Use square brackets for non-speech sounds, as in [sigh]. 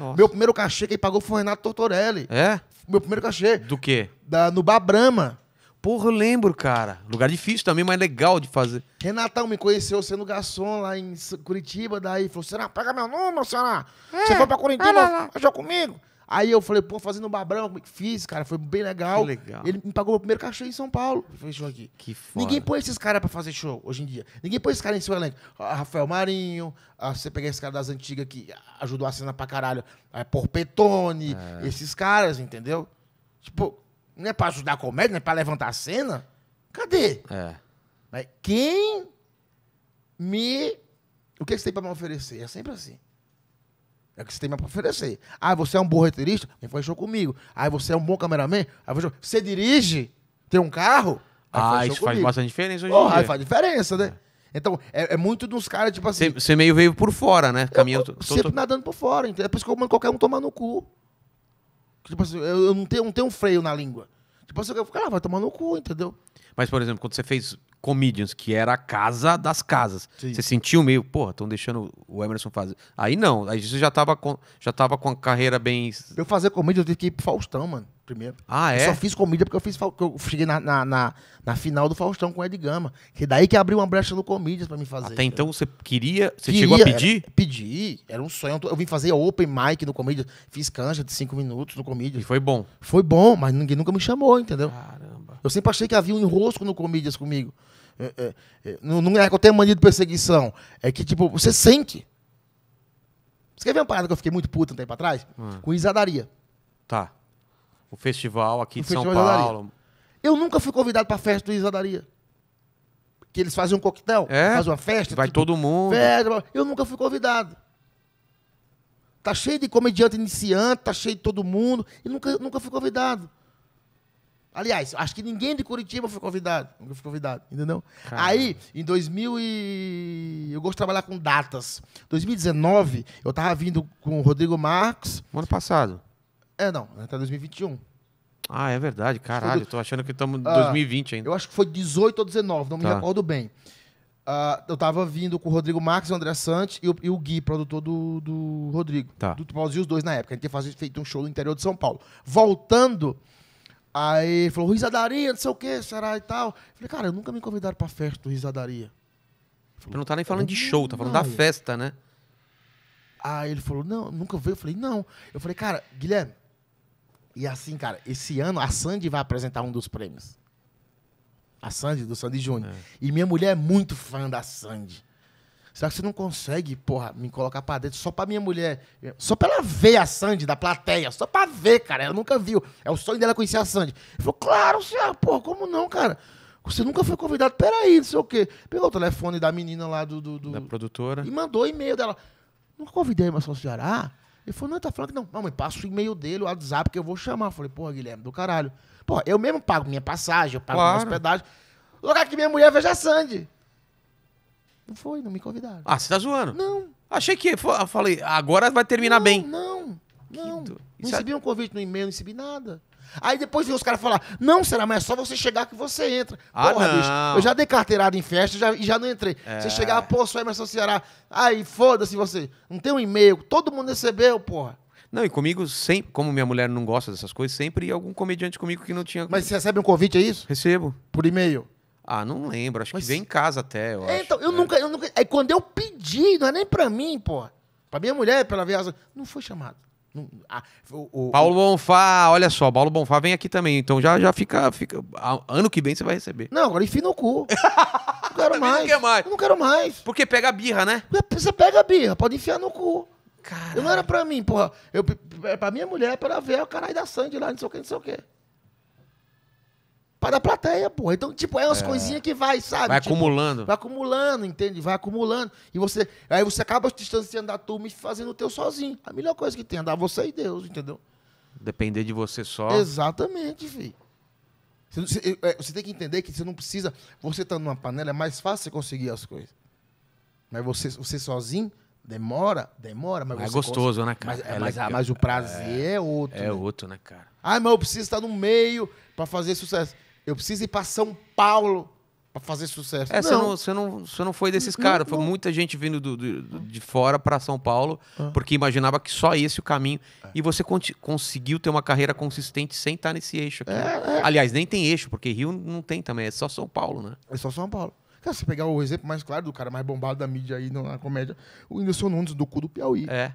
Nossa. Meu primeiro cachê que pagou foi o Renato Tortorelli. É? Meu primeiro cachê. Do quê? Da, no Bar Porra, eu lembro, cara. Lugar difícil também, mas legal de fazer. Renatão me conheceu sendo garçom lá em Curitiba, daí falou: Será, pega meu número, Será? É, Você foi pra Curitiba, ah, lá, comigo? Aí eu falei, pô, fazendo um babrão, fiz, cara, foi bem legal. Que legal. Ele me pagou o primeiro cachê em São Paulo. Fez show aqui. Que foda. Ninguém põe esses caras pra fazer show hoje em dia. Ninguém põe esses caras em seu elenco. Ah, Rafael Marinho, ah, você pegar esses caras das antigas que ajudou a cena pra caralho. A é Porpetone, é. esses caras, entendeu? Tipo, não é pra ajudar a comédia, não é pra levantar a cena. Cadê? É. Mas quem me. O que, que você tem pra me oferecer? É sempre assim. É o que você tem para oferecer. Ah, você é um bom roteirista? Vem fazer show comigo. Ah, você é um bom cameraman? Ah, você dirige? Tem um carro? Ah, ah isso comigo. faz bastante diferença hoje Porra, em dia. faz diferença, né? Então, é, é muito dos caras, tipo assim... Você meio veio por fora, né? Caminhando... sempre tô, nadando por fora. Então, é por isso que eu mando qualquer um tomar no cu. Tipo assim, eu, eu não, tenho, não tenho um freio na língua. Tipo assim, eu falo, ah, vai tomar no cu, entendeu? Mas, por exemplo, quando você fez Comedians, que era a casa das casas. Sim. Você sentiu meio, porra, estão deixando o Emerson fazer. Aí não, aí você já tava com, já tava com a carreira bem. Eu fazer comédia, eu tive que ir pro Faustão, mano, primeiro. Ah, é? Eu só fiz comédia porque eu fiz eu cheguei na, na, na, na, final do Faustão com o Ed Gama. Que daí que abriu uma brecha no Comedians pra mim fazer. Até então você queria. Você queria, chegou a pedir? Era, pedi, era um sonho. Eu vim fazer open mic no Comedians, fiz cancha de cinco minutos no Comedians. E foi bom. Foi bom, mas ninguém nunca me chamou, entendeu? Caramba. Eu sempre achei que havia um enrosco no Comídias comigo. É, é, é, não, não é que eu tenha mania de perseguição. É que, tipo, você sente. Você quer ver uma parada que eu fiquei muito puto um tempo atrás? Hum. Com Isadaria. Tá. O festival aqui o de festival São Paulo. Eu nunca fui convidado pra festa do Isadaria. Que eles fazem um coquetel, é? fazem uma festa. Vai tipo, todo mundo. Festa, eu nunca fui convidado. Tá cheio de comediante iniciante, tá cheio de todo mundo. E nunca, nunca fui convidado. Aliás, acho que ninguém de Curitiba foi convidado. Nunca foi convidado, entendeu? Caramba. Aí, em 2000 e... Eu gosto de trabalhar com datas. 2019, eu tava vindo com o Rodrigo Marques. ano passado? É, não. Até 2021. Ah, é verdade. Caralho, do... tô achando que estamos em 2020 ah, ainda. Eu acho que foi 18 ou 19, não tá. me recordo bem. Uh, eu tava vindo com o Rodrigo Marques, o André Sante e o, e o Gui, produtor do, do Rodrigo. Tá. Do Tupauzio, os dois na época. A gente tinha feito um show no interior de São Paulo. Voltando Aí ele falou, risadaria, não sei o que, será e tal. Eu falei, cara, eu nunca me convidaram pra festa do risadaria. Falou, não tá nem falando de show, tá falando não, da festa, né? Aí ele falou, não, nunca veio. Eu falei, não. Eu falei, cara, Guilherme, e assim, cara, esse ano a Sandy vai apresentar um dos prêmios. A Sandy, do Sandy Júnior. É. E minha mulher é muito fã da Sandy. Será que você não consegue, porra, me colocar pra dentro só pra minha mulher? Só pra ela ver a Sandy da plateia, só pra ver, cara. Ela nunca viu. É o sonho dela conhecer a Sandy. Ele falou, claro, senhor, porra, como não, cara? Você nunca foi convidado, peraí, não sei o quê. Pegou o telefone da menina lá do. do, do da produtora. E mandou o e-mail dela. Nunca convidei mais sócio de Ará. Ele falou, não, tá falando que não. Não, mas passa o e-mail dele, o WhatsApp, que eu vou chamar. Eu falei, porra, Guilherme, do caralho. Porra, eu mesmo pago minha passagem, eu pago claro. minha hospedagem. Lugar que minha mulher veja a Sandy. Não foi, não me convidaram. Ah, você tá zoando? Não. Achei que. Foi, falei, agora vai terminar não, bem. Não, não. Quinto. Não é recebi é... um convite no e-mail, não recebi nada. Aí depois os caras falar, não, será, mas é só você chegar que você entra. Ah, Porra, não. bicho, eu já dei carteirada em festa já, e já não entrei. É. Você chegar, pô, sou Emerson Ceará. Aí, foda-se você. Não tem um e-mail. Todo mundo recebeu, porra. Não, e comigo, sempre, como minha mulher não gosta dessas coisas, sempre ia algum comediante comigo que não tinha. Mas você recebe um convite, é isso? Recebo. Por e-mail? Ah, não lembro. Acho Mas... que vem em casa até. Eu é, então, eu, é. nunca, eu nunca. Aí é, quando eu pedi, não é nem pra mim, pô. Pra minha mulher, pela viagem, não foi chamado. Não, ah, o, o, Paulo Bonfá, olha só, Paulo Bonfá vem aqui também. Então já, já fica, fica. Ano que vem você vai receber. Não, agora enfia no cu. [laughs] não quero mais. Não mais. Eu não quero mais. Porque pega a birra, né? Você pega a birra, pode enfiar no cu. Caralho. Eu não era pra mim, porra. Eu, é pra minha mulher, pra ela ver o caralho da Sandy lá, não sei o que, não sei o que para a plateia, porra. Então, tipo, é umas é. coisinhas que vai, sabe? Vai tipo, acumulando. Vai acumulando, entende? Vai acumulando. E você. Aí você acaba se distanciando da turma e fazendo o teu sozinho. A melhor coisa que tem é andar você e Deus, entendeu? Depender de você só. Exatamente, filho. Você, é, você tem que entender que você não precisa. Você estando numa panela, é mais fácil você conseguir as coisas. Mas você, você sozinho, Demora, demora, mas, mas é gostoso, né, consegue. né, cara? Mas, é, mas, ah, mas, o prazer é, é outro. É né? outro, né, cara? Ah, mas eu preciso estar no meio para fazer sucesso. Eu preciso ir para São Paulo para fazer sucesso. É, não. Você, não, você, não, você não foi desses caras. Foi muita gente vindo do, do de fora para São Paulo, ah. porque imaginava que só esse o caminho. É. E você conseguiu ter uma carreira consistente sem estar nesse eixo aqui. É, é, Aliás, nem tem eixo, porque Rio não tem também. É só São Paulo, né? É só São Paulo. Cara, se pegar o exemplo mais claro do cara mais bombado da mídia aí na comédia, o Whindersson Nunes, do cu do Piauí. É.